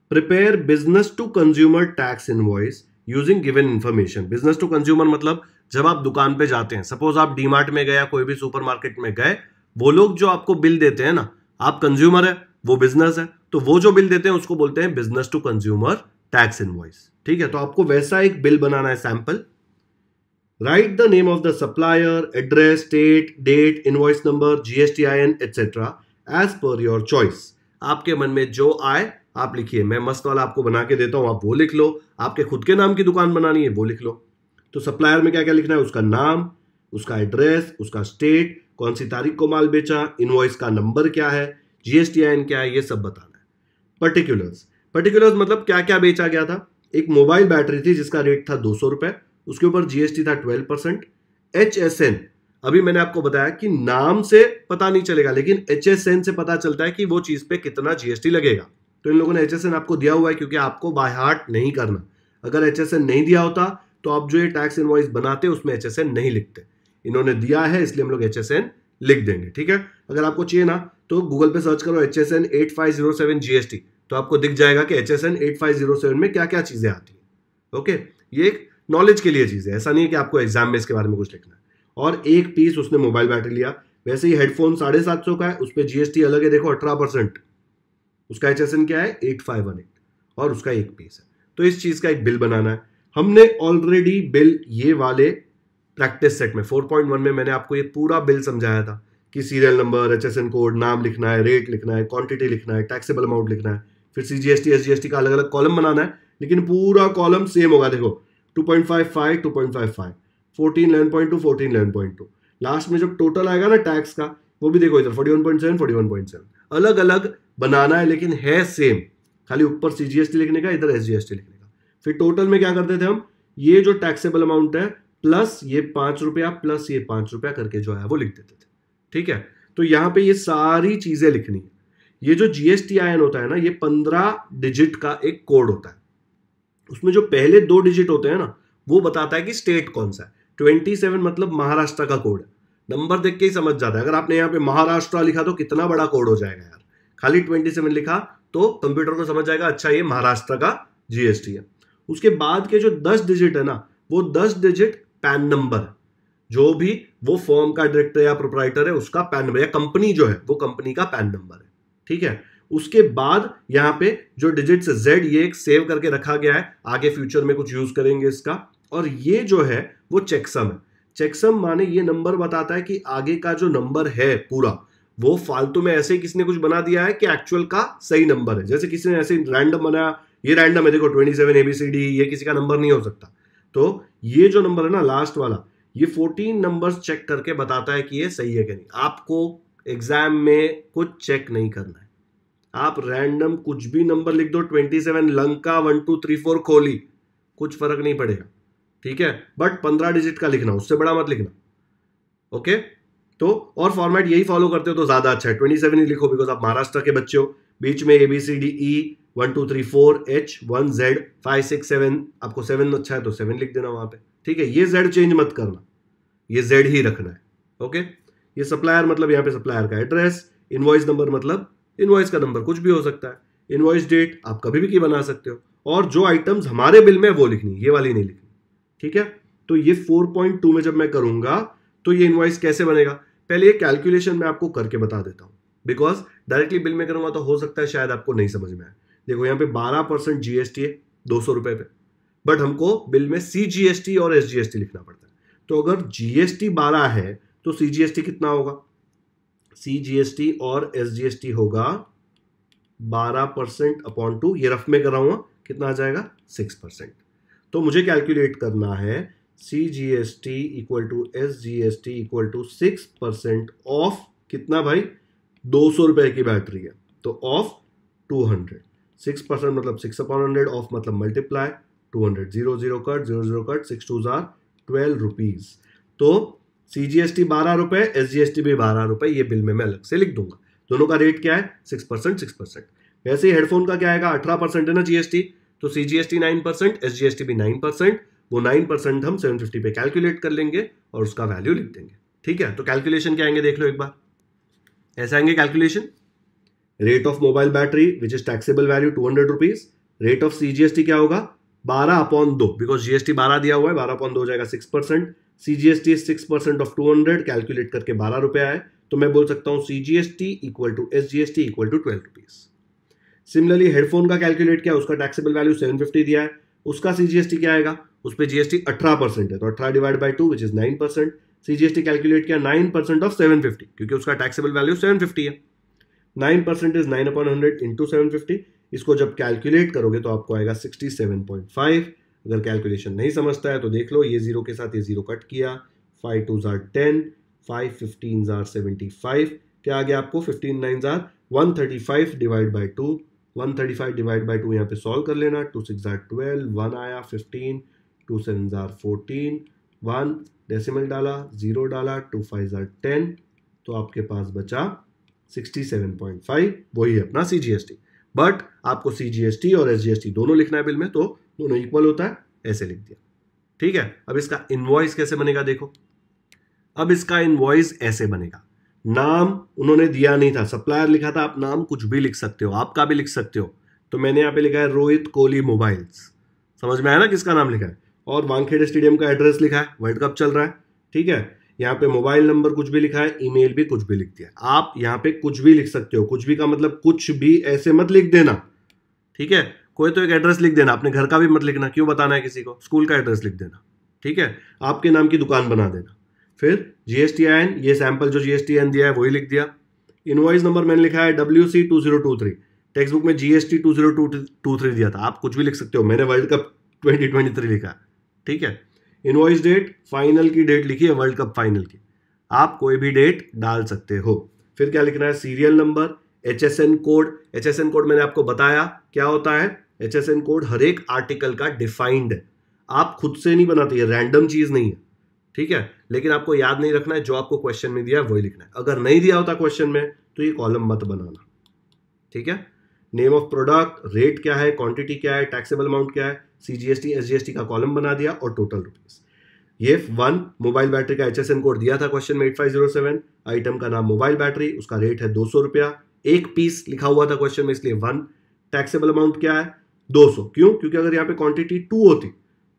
prepare business to consumer tax invoice using given information business to consumer मतलब जब आप दुकान पे जाते हैं सपोज आप डीमार्ट में गए या कोई भी सुपरमार्केट में गए वो लोग जो आपको बिल देते हैं ना आप कंज्यूमर है वो बिजनेस है तो वो जो बिल देते हैं उसको बोलते हैं business to consumer tax invoice ठीक है तो आपको वैसा एक बिल बनाना है sample Write the name of the supplier, address, state, date, invoice number, GSTIN, etc. as per your choice. आपके मन में जो आए आप लिखिए मैं मस्त वाला आपको बना के देता हूँ आप वो लिख लो आपके खुद के नाम की दुकान बनानी है वो लिख लो तो सप्लायर में क्या क्या लिखना है उसका नाम उसका एड्रेस उसका स्टेट कौन सी तारीख को माल बेचा इनवॉइस का नंबर क्या है जीएसटीआईएन क्या है ये सब बताना है पर्टिकुलर्स पर्टिकुलर्स मतलब क्या क्या बेचा गया था एक मोबाइल बैटरी थी जिसका रेट था दो सौ रुपये उसके ऊपर जीएसटी था twelve percent H S N अभी मैंने आपको बताया कि नाम से पता नहीं चलेगा लेकिन एच एस एन से पता चलता है कि वो चीज़ पे कितना जीएसटी लगेगा तो इन लोगों ने एच एस एन आपको दिया हुआ है क्योंकि आपको बाय हार्ट नहीं करना अगर एच एस एन नहीं दिया होता तो आप जो ये टैक्स इन्वॉइस बनाते उसमें एच एस एन नहीं लिखते इन्होंने दिया है इसलिए हम लोग एच एस एन लिख देंगे ठीक है अगर आपको चाहिए ना तो गूगल पे सर्च करो H S N eight five zero seven GST तो आपको दिख जाएगा कि H S N eight five zero seven में क्या क्या चीज़ें आती हैं ओके ये एक नॉलेज के लिए चीज़ है ऐसा नहीं है कि आपको एग्जाम में इसके बारे में कुछ लिखना है और एक पीस उसने मोबाइल बैटरी लिया वैसे ही हेडफोन साढ़े सात सौ का है उस पर जीएसटी अलग है देखो अठारह परसेंट उसका एच क्या है एट फाइव वन एट और उसका एक पीस है तो इस चीज़ का एक बिल बनाना है हमने ऑलरेडी बिल ये वाले प्रैक्टिस सेट में वन में मैंने आपको ये पूरा बिल समझाया था कि सीरियल नंबर एच कोड नाम लिखना है रेट लिखना है क्वांटिटी लिखना है टैक्सेबल अमाउंट लिखना है फिर C G S T S G S T का अलग अलग कॉलम बनाना है लेकिन पूरा कॉलम सेम होगा देखो लास्ट में जो टोटल आएगा ना टैक्स का वो भी देखो इधर 41.7 41.7 अलग अलग बनाना है लेकिन है सेम खाली ऊपर सी जी एस टी लिखने का इधर एस जी एस टी लिखने का फिर टोटल में क्या करते थे हम ये जो टैक्सेबल अमाउंट है प्लस ये पांच रुपया प्लस ये पांच रुपया करके जो है वो लिख देते थे ठीक है तो यहाँ पे ये सारी चीज़ें लिखनी है ये जो जीएसटी आई एन होता है ना ये पंद्रह डिजिट का एक कोड होता है उसमें जो पहले दो डिजिट होते हैं ना वो बताता है कि स्टेट कौन सा है ट्वेंटी सेवन मतलब महाराष्ट्र का कोड है नंबर देख के ही समझ जाता है अगर आपने यहाँ पे महाराष्ट्र लिखा तो कितना बड़ा कोड हो जाएगा यार खाली ट्वेंटी सेवन लिखा तो कंप्यूटर को समझ जाएगा अच्छा ये महाराष्ट्र का जीएसटी है उसके बाद के जो दस डिजिट है ना वो दस डिजिट पैन नंबर जो भी वो फॉर्म का डायरेक्टर या प्रोपराइटर है उसका पैन नंबर या कंपनी जो है वो कंपनी का पैन नंबर है ठीक है उसके बाद यहाँ पे जो डिजिट्स Z ये एक सेव करके रखा गया है आगे फ्यूचर में कुछ यूज करेंगे इसका और ये जो है वो चेकसम है चेकसम माने ये नंबर बताता है कि आगे का जो नंबर है पूरा वो फालतू में ऐसे ही किसी ने कुछ बना दिया है कि एक्चुअल का सही नंबर है जैसे किसी ने ऐसे रैंडम बनाया ये रैंडम है देखो ट्वेंटी सेवन एबीसीडी ये किसी का नंबर नहीं हो सकता तो ये जो नंबर है ना लास्ट वाला ये फोर्टीन नंबर्स चेक करके बताता है कि ये सही है कि नहीं आपको एग्जाम में कुछ चेक नहीं करना है आप रैंडम कुछ भी नंबर लिख दो ट्वेंटी सेवन लंका वन टू थ्री फोर खोली कुछ फर्क नहीं पड़ेगा ठीक है बट पंद्रह डिजिट का लिखना उससे बड़ा मत लिखना ओके तो और फॉर्मेट यही फॉलो करते हो तो ज़्यादा अच्छा है ट्वेंटी सेवन ही लिखो बिकॉज आप महाराष्ट्र के बच्चे हो बीच में A B C D E one two three four H one Z five six seven आपको सेवन अच्छा है तो सेवन लिख देना वहां पे ठीक है ये जेड चेंज मत करना ये जेड ही रखना है ओके ये सप्लायर मतलब यहाँ पे सप्लायर का एड्रेस इन्वॉइस नंबर मतलब इनवॉइस का नंबर कुछ भी हो सकता है इनवॉइस डेट आप कभी भी की बना सकते हो और जो आइटम्स हमारे बिल में वो लिखनी ये वाली नहीं लिखनी ठीक है तो ये 4.2 में जब मैं करूंगा तो ये इन्वाइस कैसे बनेगा पहले ये कैलकुलेशन मैं आपको करके बता देता हूं बिकॉज डायरेक्टली बिल में करूंगा तो हो सकता है शायद आपको नहीं समझ में आए देखो यहां पे 12 परसेंट जीएसटी है दो सौ रुपए पे बट हमको बिल में सी जी एस टी और एस जी एस टी लिखना पड़ता है तो अगर जी एस टी बारह है तो सी जी एस टी कितना होगा सी जी एस टी और एस जी एस टी होगा बारह परसेंट अपॉन टू ये रफ में कराऊंगा हाँ। कितना आ जाएगा सिक्स परसेंट तो मुझे कैलकुलेट करना है C G S T equal to S G S T equal to six percent of कितना भाई दो सौ रुपए की बैटरी है तो of two hundred six percent मतलब सिक्स अपॉन हंड्रेड ऑफ मतलब multiply two hundred zero zero cut zero zero cut six two जार ट्वेल्व रुपीज़ तो सीजीएसटी जी एस टी बारह रुपए एस जी एस टी भी बारह रुपए ये बिल में मैं अलग से लिख दूंगा दोनों का रेट क्या है सिक्स परसेंट सिक्स परसेंट वैसे ही हेडफोन का क्या आएगा अठारह परसेंट है ना जीएसटी तो C G S T nine percent S G S T भी नाइन परसेंट वो नाइन परसेंट हम सेवन फिफ्टी पे कैलकुलेट कर लेंगे और उसका वैल्यू लिख देंगे ठीक है तो कैलकुलेशन क्या आएंगे देख लो एक बार ऐसे आएंगे calculation rate of mobile battery which is taxable value two hundred rupees rate of C G S T क्या होगा बारह अपॉन दो बिकॉज जीएसटी बारह दिया हुआ है बारह अपॉन दो हो जाएगा six percent C G S T six percent of two hundred calculate करके बारह रुपया है तो मैं बोल सकता हूँ C G S T equal to S G S T equal to twelve rupees similarly headphone का कैलकुलेट किया उसका टैक्सेबल वैल्यू सेवन फिफ्टी दिया है उसका सी जी एस टी क्या आएगा उस पर जी एस टी अठारह परसेंट है तो अठारह divide by two which is nine percent C G S T calculate किया nine percent of seven fifty क्योंकि उसका टैक्सेबल वैल्यू सेवन फिफ्टी है nine percent is nine upon hundred into seven fifty इसको जब calculate करोगे तो आपको आएगा सिक्सटी सेवन पॉइंट फाइव अगर कैलकुलेशन नहीं समझता है तो देख लो ये जीरो के साथ ये जीरो कट किया फाइव टू जार टेन फाइव फिफ्टीन जार सेवेंटी फाइव क्या आ गया आपको फिफ्टीन नाइन जार one thirty five divide by two one thirty five divide by two यहाँ पे सॉल्व कर लेना टू सिक्स जार ट्वेल्व वन आया फिफ्टीन टू सेवन जार फोर्टीन वन डेसिमल डाला ज़ीरो डाला टू फाइव जार टेन तो आपके पास बचा सिक्सटी सेवन पॉइंट फाइव वही है अपना C G S T but आपको सी जी एस टी और एस जी एस टी दोनों लिखना है बिल में तो दोनों इक्वल होता है ऐसे लिख दिया ठीक है अब इसका इन्वॉइस कैसे बनेगा देखो अब इसका इन्वॉइस ऐसे बनेगा नाम उन्होंने दिया नहीं था सप्लायर लिखा था आप नाम कुछ भी लिख सकते हो आपका भी लिख सकते हो तो मैंने यहाँ पे लिखा है रोहित कोहली मोबाइल्स समझ में आया ना किसका नाम लिखा है और वानखेड़े स्टेडियम का एड्रेस लिखा है वर्ल्ड कप चल रहा है ठीक है यहाँ पे मोबाइल नंबर कुछ भी लिखा है ईमेल भी कुछ भी लिख दिया आप यहाँ पे कुछ भी लिख सकते हो कुछ भी का मतलब कुछ भी ऐसे मत लिख देना ठीक है कोई तो एक एड्रेस लिख देना अपने घर का भी मत लिखना क्यों बताना है किसी को स्कूल का एड्रेस लिख देना ठीक है आपके नाम की दुकान बना देना फिर जी एस आई एन ये सैम्पल जो जी एस एन दिया है वही लिख दिया इन्वाइस नंबर मैंने लिखा है W C two zero two three text book में G S T two zero two two three दिया था आप कुछ भी लिख सकते हो मैंने world cup twenty twenty three लिखा ठीक है इन्वाइस डेट फाइनल की डेट लिखी है वर्ल्ड कप फाइनल की आप कोई भी डेट डाल सकते हो फिर क्या लिखना है serial number H S N code H S N code मैंने आपको बताया क्या होता है एच एस एन कोड हर एक आर्टिकल का डिफाइंड है आप खुद से नहीं बनाते ये रैंडम चीज़ नहीं है ठीक है लेकिन आपको याद नहीं रखना है जो आपको क्वेश्चन में दिया है वही लिखना है अगर नहीं दिया होता क्वेश्चन में तो ये कॉलम मत बनाना ठीक है नेम ऑफ प्रोडक्ट रेट क्या है क्वांटिटी क्या है टैक्सेबल अमाउंट क्या है C G S T S G S T का कॉलम बना दिया और टोटल रुपीज़ ये वन मोबाइल बैटरी का एच एस एन कोड दिया था क्वेश्चन में eight five zero seven item का नाम मोबाइल बैटरी उसका रेट है दो सौ रुपया एक पीस लिखा हुआ था क्वेश्चन में इसलिए वन टैक्सेबल अमाउंट क्या है 200 क्यों क्योंकि अगर यहाँ पे क्वांटिटी टू होती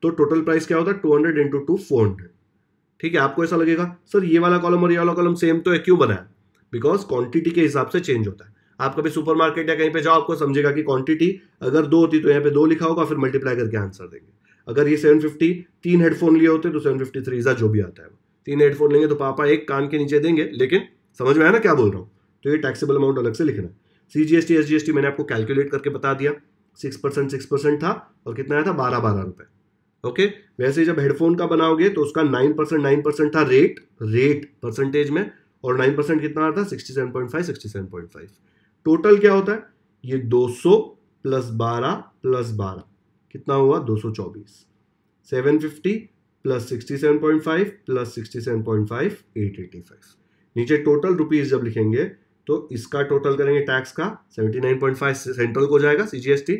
तो टोटल प्राइस क्या होता two hundred into two four hundred ठीक है आपको ऐसा लगेगा सर ये वाला कॉलम और ये वाला कॉलम सेम तो है क्यों बनाया बिकॉज क्वांटिटी के हिसाब से चेंज होता है आप कभी सुपरमार्केट या कहीं पे जाओ आपको समझेगा कि क्वांटिटी अगर दो होती तो यहाँ पे दो लिखा होगा फिर मल्टीप्लाई करके आंसर देंगे अगर ये 750 तीन हेडफोन लिए होते तो फिफ्टी थ्रीजा जो भी आता है तीन हेडफोन लेंगे तो पापा एक कान के नीचे देंगे लेकिन समझ में आया ना क्या बोल रहा हूँ तो ये टैक्सेबल अमाउंट अलग से लिखना है सी जी मैंने आपको कैलकुलेट करके बता दिया सिक्स परसेंट सिक्स परसेंट था और कितना आया था बारह बारह रुपए ओके वैसे जब हेडफोन का बनाओगे तो उसका नाइन परसेंट नाइन परसेंट था रेट रेट परसेंटेज में और नाइन परसेंट कितना आता था sixty seven point five sixty seven point five total क्या होता है ये दो सौ प्लस बारह प्लस बारह कितना हुआ दो सौ चौबीस seven fifty plus sixty seven point five plus sixty seven point five eight eighty five नीचे टोटल रुपीज़ जब लिखेंगे तो इसका टोटल करेंगे टैक्स का 79.5 सेंट्रल को जाएगा सीजीएसटी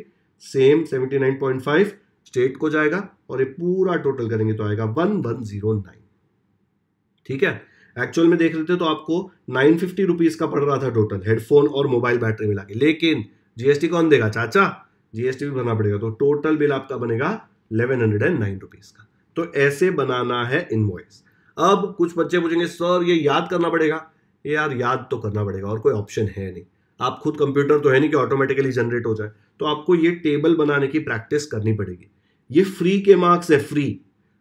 सेम 79.5 स्टेट को जाएगा और ये पूरा टोटल करेंगे तो आएगा 1109 ठीक है एक्चुअल में देख लेते तो आपको नाइन फिफ्टी का पड़ रहा था टोटल हेडफोन और मोबाइल बैटरी मिला के लेकिन जीएसटी कौन देगा चाचा जीएसटी भी भरना पड़ेगा तो टोटल बिल आपका बनेगा eleven hundred and nine rupees का तो ऐसे बनाना है इनवॉइस अब कुछ बच्चे पूछेंगे सर ये याद करना पड़ेगा ये यार याद तो करना पड़ेगा और कोई ऑप्शन है नहीं आप खुद कंप्यूटर तो है नहीं कि ऑटोमेटिकली जनरेट हो जाए तो आपको ये टेबल बनाने की प्रैक्टिस करनी पड़ेगी ये फ्री के मार्क्स है फ्री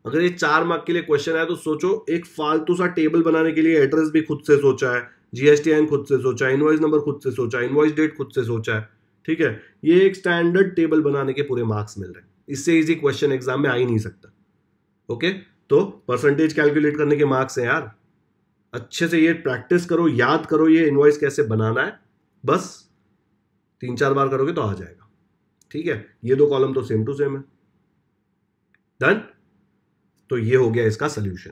अगर ये चार मार्क के लिए क्वेश्चन आया तो सोचो एक फालतू सा टेबल बनाने के लिए एड्रेस भी खुद से सोचा है जीएसटीआईएन खुद से सोचा है इनवॉइस नंबर खुद से सोचा है इनवॉइस डेट खुद से सोचा है ठीक है ये एक स्टैंडर्ड टेबल बनाने के पूरे मार्क्स मिल रहे हैं इससे इजी क्वेश्चन एग्जाम में आ ही नहीं सकता ओके तो परसेंटेज कैलकुलेट करने के मार्क्स हैं यार अच्छे से ये प्रैक्टिस करो याद करो ये इन्वॉइस कैसे बनाना है बस तीन चार बार करोगे तो आ जाएगा ठीक है ये दो कॉलम तो सेम टू सेम है डन तो ये हो गया इसका सोल्यूशन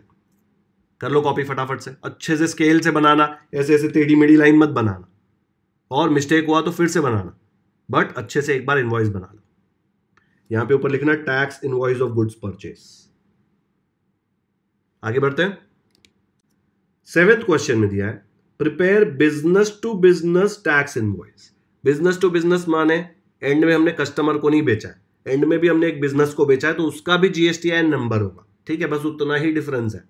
कर लो कॉपी फटाफट से अच्छे से स्केल से बनाना ऐसे ऐसे टेढ़ी मेढ़ी लाइन मत बनाना और मिस्टेक हुआ तो फिर से बनाना बट अच्छे से एक बार इन्वॉइस बना लो यहां पे ऊपर लिखना tax invoice of goods purchase आगे बढ़ते हैं सेवेंथ क्वेश्चन में दिया है prepare business to business tax invoice business to business माने एंड में हमने कस्टमर को नहीं बेचा है एंड में भी हमने एक बिजनेस को बेचा है तो उसका भी जीएसटीआईएन नंबर होगा ठीक है बस उतना ही डिफरेंस है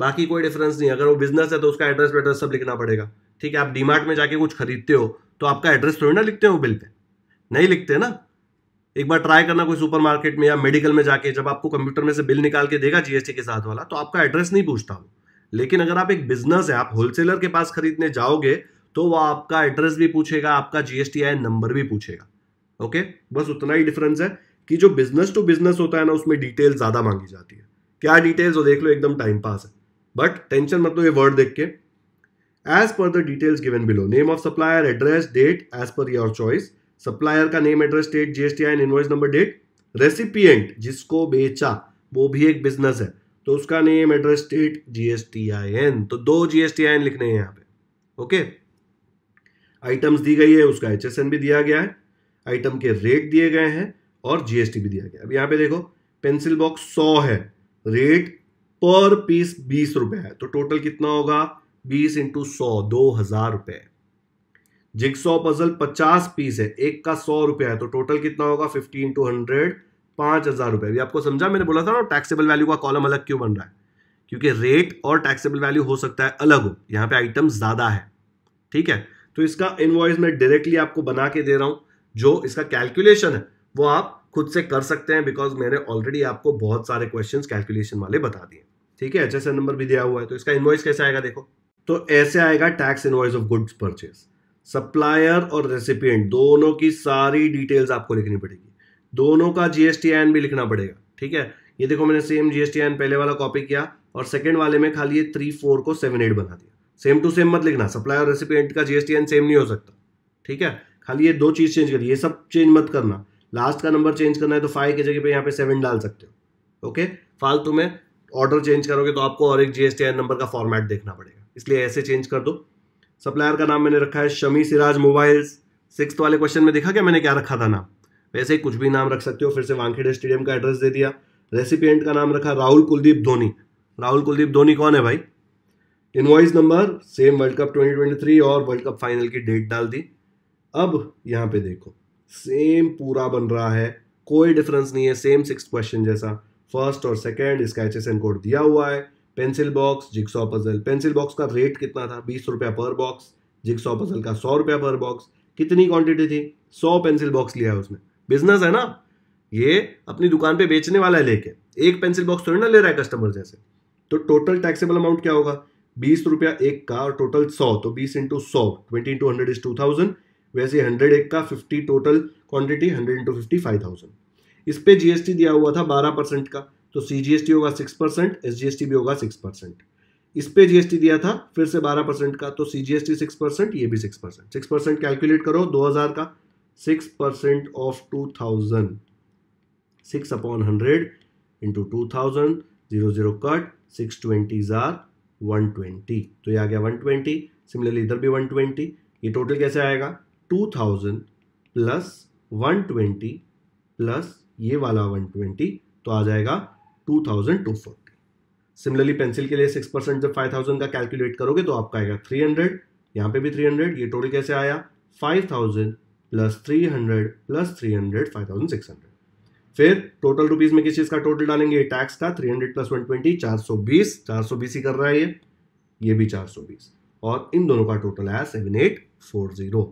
बाकी कोई डिफरेंस नहीं अगर वो बिजनेस है तो उसका एड्रेस वेड्रेस सब लिखना पड़ेगा ठीक है आप डीमार्ट में जाके कुछ खरीदते हो तो आपका एड्रेस थोड़ी ना लिखते हो बिल पे नहीं लिखते ना एक बार ट्राई करना कोई सुपरमार्केट में या मेडिकल में जाके जब आपको कंप्यूटर में से बिल निकाल के देगा जीएसटी के साथ वाला तो आपका एड्रेस नहीं पूछता हूँ लेकिन अगर आप एक बिजनेस है आप होलसेलर के पास खरीदने जाओगे तो वह आपका एड्रेस भी पूछेगा आपका जीएसटी आई नंबर भी पूछेगा ओके बस उतना ही डिफरेंस है कि जो बिजनेस टू बिजनेस होता है ना उसमें डिटेल ज़्यादा मांगी जाती है क्या डिटेल्स हो देख लो एकदम टाइम पास है बट टेंशन मतलब ये वर्ड देख के as per the details given below name of supplier address date as per your choice supplier का name address date GST I N invoice number date recipient जिसको बेचा वो भी एक बिजनेस है तो उसका name address state GST I N तो दो जीएसटी आई एन लिखने हैं यहां पे ओके आइटम्स दी गई है उसका एच भी दिया गया है आइटम के रेट दिए गए हैं और जीएसटी भी दिया गया अब यहां पे देखो पेंसिल बॉक्स सौ है रेट पर पीस बीस रुपए है तो टोटल कितना होगा बीस इंटू सौ दो हजार रुपए जिक्सॉ पजल पचास पीस है एक का सौ रुपया है तो टोटल कितना होगा फिफ्टी इंटू हंड्रेड पांच हज़ार रुपए भी आपको समझा मैंने बोला था ना टैक्सेबल वैल्यू का कॉलम अलग क्यों बन रहा है क्योंकि रेट और टैक्सेबल वैल्यू हो सकता है अलग हो यहाँ पे आइटम ज़्यादा है ठीक है तो इसका इनवॉइस मैं डायरेक्टली आपको बना के दे रहा हूं जो इसका कैलकुलेशन है वो आप खुद से कर सकते हैं बिकॉज मैंने ऑलरेडी आपको बहुत सारे क्वेश्चन कैलकुलेशन वाले बता दिए ठीक है एच नंबर भी दिया हुआ है तो इसका इन्वॉइस कैसे आएगा देखो तो ऐसे आएगा tax invoice of goods purchase supplier और रेसिपियंट दोनों की सारी डिटेल्स आपको लिखनी पड़ेगी दोनों का जीएसटी एन भी लिखना पड़ेगा ठीक है ये देखो मैंने सेम जीएसटी एन पहले वाला कॉपी किया और सेकेंड वाले में खाली ये थ्री फोर को सेवन एट बना दिया सेम टू सेम मत लिखना सप्लाई और रेसिपिएंट का जीएसटी एन सेम नहीं हो सकता ठीक है खाली ये दो चीज़ चेंज करिए ये सब चेंज मत करना लास्ट का नंबर चेंज करना है तो फाइव की जगह पे यहाँ पे सेवन डाल सकते हो ओके फालतू में ऑर्डर चेंज करोगे तो आपको और एक जीएसटी एन नंबर का फॉर्मेट देखना पड़ेगा इसलिए ऐसे चेंज कर दो सप्लायर का नाम मैंने रखा है शमी सिराज मोबाइल्स सिक्स वाले क्वेश्चन में देखा क्या मैंने क्या रखा था नाम वैसे कुछ भी नाम रख सकते हो फिर से वानखेड़े स्टेडियम का एड्रेस दे दिया रेसिपियंट का नाम रखा राहुल कुलदीप धोनी राहुल कुलदीप धोनी कौन है भाई invoice number same world cup 2023 और वर्ल्ड कप फाइनल की डेट डाल दी अब यहाँ पे देखो सेम पूरा बन रहा है कोई डिफरेंस नहीं है सेम सिक्स क्वेश्चन जैसा फर्स्ट और सेकेंड इसका एच कोड दिया हुआ है pencil box jigsaw puzzle pencil box का रेट कितना था बीस रुपया पर बॉक्स जिक्सॉ पजल का सौ रुपया पर बॉक्स कितनी क्वांटिटी थी सौ पेंसिल बॉक्स लिया है उसने बिजनेस है ना ये अपनी दुकान पे बेचने वाला है लेके एक पेंसिल बॉक्स थोड़ी ना ले रहा है कस्टमर जैसे तो टोटल टैक्सेबल अमाउंट क्या होगा बीस रुपया एक का और टोटल सौ तो बीस इंटू सौ twenty into hundred is two thousand वैसे हंड्रेड एक का fifty total quantity hundred into fifty five thousand इस पर जीएसटी दिया हुआ था बारह परसेंट का तो सी जी एस टी होगा six percent S G S T भी होगा सिक्स परसेंट इस पे जीएसटी दिया था फिर से बारह परसेंट का तो C G S T six percent ये भी six percent six percent calculate करो दो हज़ार का six percent of two thousand six upon hundred into two thousand zero zero cut six twenty जार वन ट्वेंटी तो ये आ गया वन ट्वेंटी सिमिलरली इधर भी वन ट्वेंटी ये टोटल कैसे आएगा two thousand plus one twenty plus ये वाला वन ट्वेंटी तो आ जाएगा two thousand two forty similarly pencil के लिए सिक्स परसेंट जब फाइव थाउजेंड का कैलकुलेट करोगे तो आपका आएगा थ्री हंड्रेड यहाँ पे भी थ्री हंड्रेड ये टोटल कैसे आया five thousand plus three hundred plus three hundred five thousand six hundred फिर टोटल रुपीज में किस चीज का टोटल डालेंगे टैक्स का three hundred plus one twenty चार सौ बीस चार सौ बीस ही कर रहा है ये ये भी चार सौ बीस और इन दोनों का टोटल आया सेवन एट फोर जीरो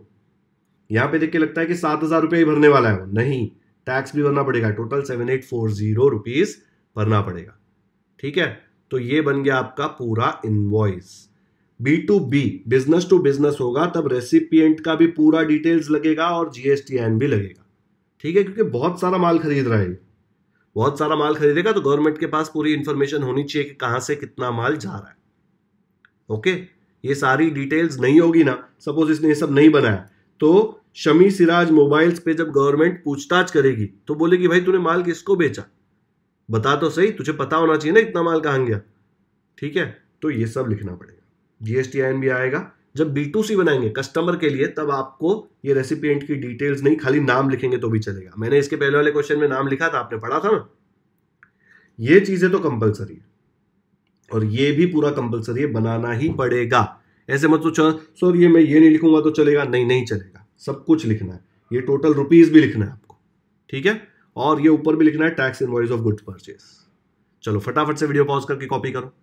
यहाँ पे देख के लगता है कि सात हजार रुपये ही भरने वाला है वो नहीं टैक्स भी भरना पड़ेगा total seven eight four zero rupees भरना पड़ेगा ठीक है तो ये बन गया आपका पूरा invoice B to B business to business होगा तब रेसिपियंट का भी पूरा डिटेल्स लगेगा और जीएसटी एन भी लगेगा ठीक है क्योंकि बहुत सारा माल खरीद रहा है बहुत सारा माल खरीदेगा तो गवर्नमेंट के पास पूरी इन्फॉर्मेशन होनी चाहिए कि कहाँ से कितना माल जा रहा है ओके ये सारी डिटेल्स नहीं होगी ना सपोज इसने ये सब नहीं बनाया तो शमी सिराज मोबाइल्स पे जब गवर्नमेंट पूछताछ करेगी तो बोलेगी भाई तूने माल किसको बेचा बता तो सही तुझे पता होना चाहिए ना इतना माल कहां गया ठीक है तो ये सब लिखना पड़ेगा जीएसटी आईएन भी आएगा जब बी टू सी बनाएंगे कस्टमर के लिए तब आपको ये रेसिपिएंट की डिटेल्स नहीं खाली नाम लिखेंगे तो भी चलेगा मैंने इसके पहले वाले क्वेश्चन में नाम लिखा था आपने पढ़ा था ना ये चीजें तो कंपलसरी है और ये भी पूरा कंपलसरी है बनाना ही पड़ेगा ऐसे मत सोचो सर ये मैं ये नहीं लिखूंगा तो चलेगा नहीं नहीं चलेगा सब कुछ लिखना है ये टोटल रुपीज भी लिखना है आपको ठीक है और ये ऊपर भी लिखना है tax in of goods purchase चलो फटाफट से वीडियो पॉज करके कॉपी करो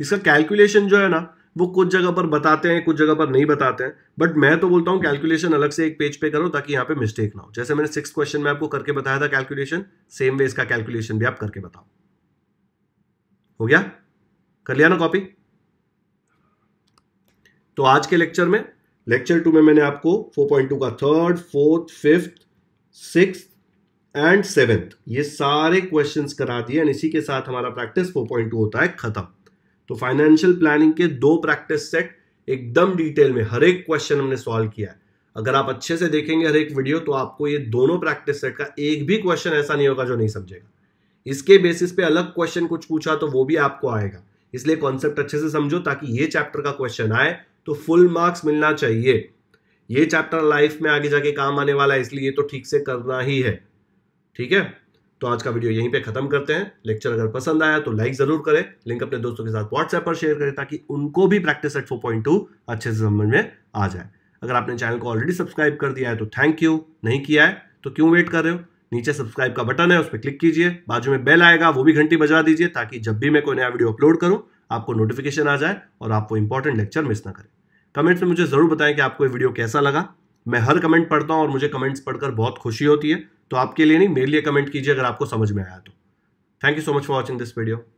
इसका कैलकुलेशन जो है ना वो कुछ जगह पर बताते हैं कुछ जगह पर नहीं बताते हैं बट मैं तो बोलता हूँ कैलकुलेशन अलग से एक पेज पे करो ताकि यहाँ पे मिस्टेक ना हो जैसे मैंने सिक्स क्वेश्चन में आपको करके बताया था कैलकुलेशन सेम वे इसका कैलकुलेशन भी आप करके बताओ हो गया कर लिया ना कॉपी तो आज के लेक्चर में लेक्चर टू में मैंने आपको 4.2 का third fourth fifth six and seventh ये सारे क्वेश्चंस करा दिए एंड इसी के साथ हमारा प्रैक्टिस 4.2 होता है खत्म तो फाइनेंशियल प्लानिंग के दो प्रैक्टिस सेट एकदम डिटेल में हर एक क्वेश्चन हमने सॉल्व किया है अगर आप अच्छे से देखेंगे हर एक वीडियो तो आपको ये दोनों प्रैक्टिस सेट का एक भी क्वेश्चन ऐसा नहीं होगा जो नहीं समझेगा इसके बेसिस पे अलग क्वेश्चन कुछ पूछा तो वो भी आपको आएगा इसलिए कॉन्सेप्ट अच्छे से समझो ताकि ये चैप्टर का क्वेश्चन आए तो फुल मार्क्स मिलना चाहिए ये चैप्टर लाइफ में आगे जाके काम आने वाला है इसलिए ये तो ठीक से करना ही है ठीक है तो आज का वीडियो यहीं पे खत्म करते हैं लेक्चर अगर पसंद आया तो लाइक जरूर करें लिंक अपने दोस्तों के साथ व्हाट्सएप पर शेयर करें ताकि उनको भी प्रैक्टिस एट फोर अच्छे से समझ में आ जाए अगर आपने चैनल को ऑलरेडी सब्सक्राइब कर दिया है तो थैंक यू नहीं किया है तो क्यों वेट कर रहे हो नीचे सब्सक्राइब का बटन है उस पर क्लिक कीजिए बाजू में बेल आएगा वो भी घंटी बजा दीजिए ताकि जब भी मैं कोई नया वीडियो अपलोड करूँ आपको नोटिफिकेशन आ जाए और आप वो इंपॉर्टेंट लेक्चर मिस ना करें कमेंट्स में मुझे ज़रूर बताएं कि आपको ये वीडियो कैसा लगा मैं हर कमेंट पढ़ता हूँ और मुझे कमेंट्स पढ़कर बहुत खुशी होती है तो आपके लिए नहीं मेरे लिए कमेंट कीजिए अगर आपको समझ में आया तो thank you so much for watching this video